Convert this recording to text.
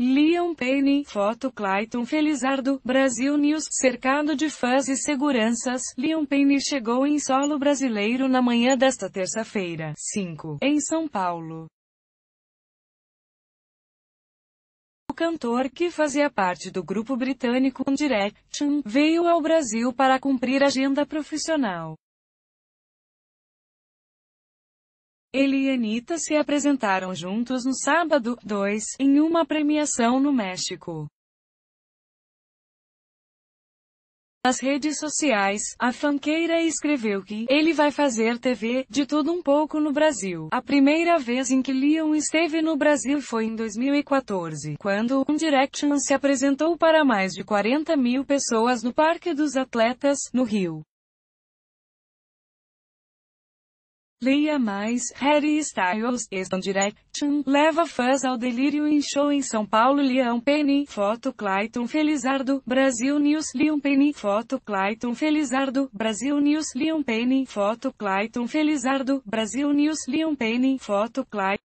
Leon Payne, foto Clayton Felizardo, Brasil News, cercado de fãs e seguranças, Leon Payne chegou em solo brasileiro na manhã desta terça-feira, 5, em São Paulo. O cantor que fazia parte do grupo britânico Direction veio ao Brasil para cumprir agenda profissional. Ele e Anitta se apresentaram juntos no sábado 2, em uma premiação no México. Nas redes sociais, a fanqueira escreveu que ele vai fazer TV de tudo um pouco no Brasil. A primeira vez em que Leon esteve no Brasil foi em 2014, quando One Direction se apresentou para mais de 40 mil pessoas no Parque dos Atletas, no Rio. Leia mais, Harry Styles, is Direction, leva fãs ao delírio em show em São Paulo Leão Penny, foto Clayton Felizardo, Brasil News Leon Penny, foto Clayton Felizardo, Brasil News Leon Penny, foto Clayton Felizardo, Brasil News Leon Penny, foto Clayton